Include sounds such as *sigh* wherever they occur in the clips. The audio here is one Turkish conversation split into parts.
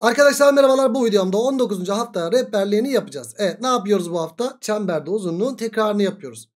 Arkadaşlar merhabalar bu videomda 19. hafta rehberliğini yapacağız. Evet ne yapıyoruz bu hafta? Çemberde uzunluğun tekrarını yapıyoruz.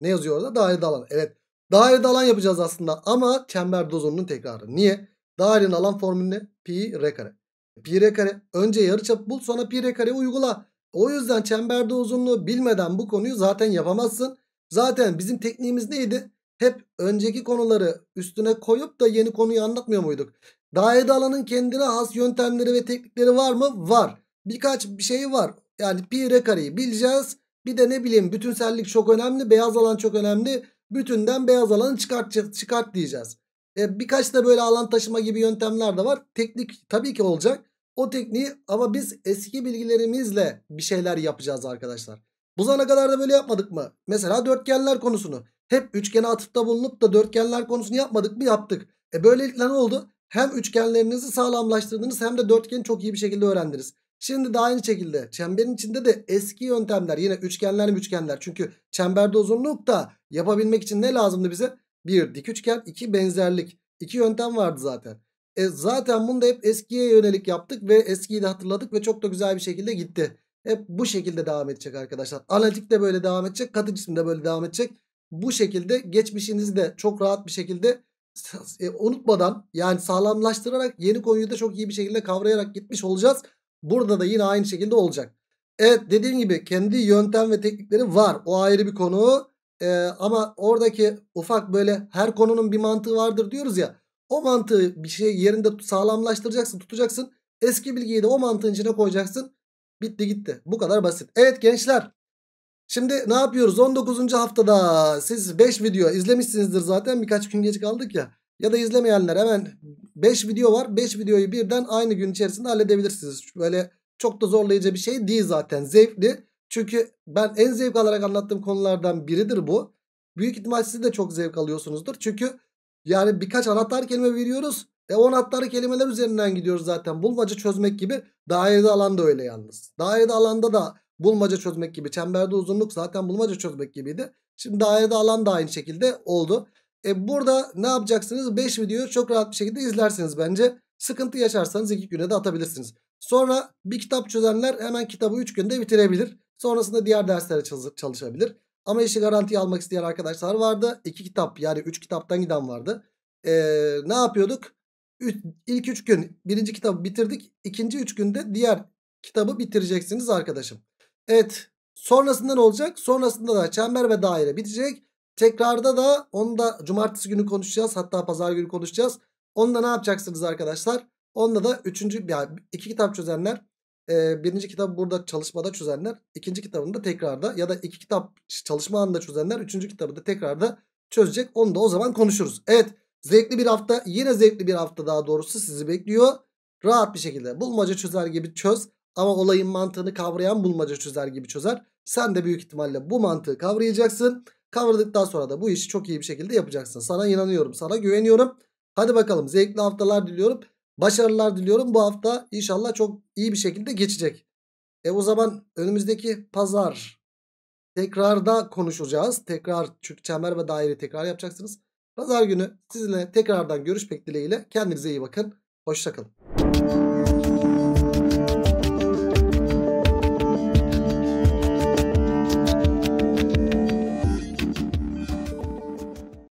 Ne yazıyor orada? Daire alan. Evet daire alan yapacağız aslında ama çemberde uzunluğun tekrarı. Niye? Dairenin alan formülü ne? Pi r kare. Pi r kare. Önce yarıçap bul sonra pi r kare uygula. O yüzden çemberde uzunluğu bilmeden bu konuyu zaten yapamazsın. Zaten bizim tekniğimiz neydi? Hep önceki konuları üstüne koyup da yeni konuyu anlatmıyor muyduk? Daire alanın kendine has yöntemleri ve teknikleri var mı? Var. Birkaç bir şey var. Yani pi r kareyi bileceğiz. Bir de ne bileyim bütünsellik çok önemli. Beyaz alan çok önemli. Bütünden beyaz alanı çıkart, çıkart diyeceğiz. E, birkaç da böyle alan taşıma gibi yöntemler de var. Teknik tabii ki olacak. O tekniği ama biz eski bilgilerimizle bir şeyler yapacağız arkadaşlar. Bu zamana kadar da böyle yapmadık mı? Mesela dörtgenler konusunu. Hep üçgene atıfta bulunup da dörtgenler konusunu yapmadık mı? Yaptık. E böylelikle ne oldu? hem üçgenlerinizi sağlamlaştırdınız hem de dörtgeni çok iyi bir şekilde öğrendiniz. Şimdi de aynı şekilde çemberin içinde de eski yöntemler yine üçgenler üçgenler. Çünkü çemberde uzunluk da yapabilmek için ne lazımdı bize? Bir dik üçgen, iki benzerlik. iki yöntem vardı zaten. E zaten bunu da hep eskiye yönelik yaptık ve eskiyi de hatırladık ve çok da güzel bir şekilde gitti. Hep bu şekilde devam edecek arkadaşlar. Analitik de böyle devam edecek, katı cisim de böyle devam edecek. Bu şekilde geçmişinizi de çok rahat bir şekilde *laughs* e, unutmadan yani sağlamlaştırarak yeni konuyu da çok iyi bir şekilde kavrayarak gitmiş olacağız. Burada da yine aynı şekilde olacak. Evet dediğim gibi kendi yöntem ve teknikleri var. O ayrı bir konu. Ee, ama oradaki ufak böyle her konunun bir mantığı vardır diyoruz ya. O mantığı bir şey yerinde sağlamlaştıracaksın, tutacaksın. Eski bilgiyi de o mantığın içine koyacaksın. Bitti gitti. Bu kadar basit. Evet gençler Şimdi ne yapıyoruz? 19. haftada siz 5 video izlemişsinizdir zaten. Birkaç gün geç kaldık ya. Ya da izlemeyenler hemen 5 video var. 5 videoyu birden aynı gün içerisinde halledebilirsiniz. Böyle çok da zorlayıcı bir şey değil zaten. Zevkli. Çünkü ben en zevk alarak anlattığım konulardan biridir bu. Büyük ihtimal siz de çok zevk alıyorsunuzdur. Çünkü yani birkaç anahtar kelime veriyoruz. E o anahtar kelimeler üzerinden gidiyoruz zaten. Bulmaca çözmek gibi dairede alanda öyle yalnız. Dairede alanda da Bulmaca çözmek gibi. Çemberde uzunluk zaten bulmaca çözmek gibiydi. Şimdi dairede alan da aynı şekilde oldu. E burada ne yapacaksınız? 5 videoyu çok rahat bir şekilde izlersiniz bence. Sıkıntı yaşarsanız 2 güne de atabilirsiniz. Sonra bir kitap çözenler hemen kitabı 3 günde bitirebilir. Sonrasında diğer derslere çalışabilir. Ama işi garantiye almak isteyen arkadaşlar vardı. 2 kitap yani 3 kitaptan giden vardı. Ee, ne yapıyorduk? Üç, ilk 3 gün birinci kitabı bitirdik. İkinci 3 günde diğer kitabı bitireceksiniz arkadaşım. Evet. Sonrasında ne olacak? Sonrasında da çember ve daire bitecek. Tekrarda da onu da cumartesi günü konuşacağız. Hatta pazar günü konuşacağız. Onda ne yapacaksınız arkadaşlar? Onda da üçüncü, yani iki kitap çözenler e, birinci kitabı burada çalışmada çözenler ikinci kitabını da tekrarda ya da iki kitap çalışma anında çözenler üçüncü kitabı da tekrarda çözecek. Onu da o zaman konuşuruz. Evet zevkli bir hafta yine zevkli bir hafta daha doğrusu sizi bekliyor. Rahat bir şekilde bulmaca çözer gibi çöz. Ama olayın mantığını kavrayan bulmaca çözer gibi çözer. Sen de büyük ihtimalle bu mantığı kavrayacaksın. Kavradıktan sonra da bu işi çok iyi bir şekilde yapacaksın. Sana inanıyorum, sana güveniyorum. Hadi bakalım zevkli haftalar diliyorum. Başarılar diliyorum. Bu hafta inşallah çok iyi bir şekilde geçecek. E o zaman önümüzdeki pazar tekrarda konuşacağız. Tekrar çünkü çember ve daire tekrar yapacaksınız. Pazar günü sizinle tekrardan görüşmek dileğiyle. Kendinize iyi bakın. Hoşçakalın.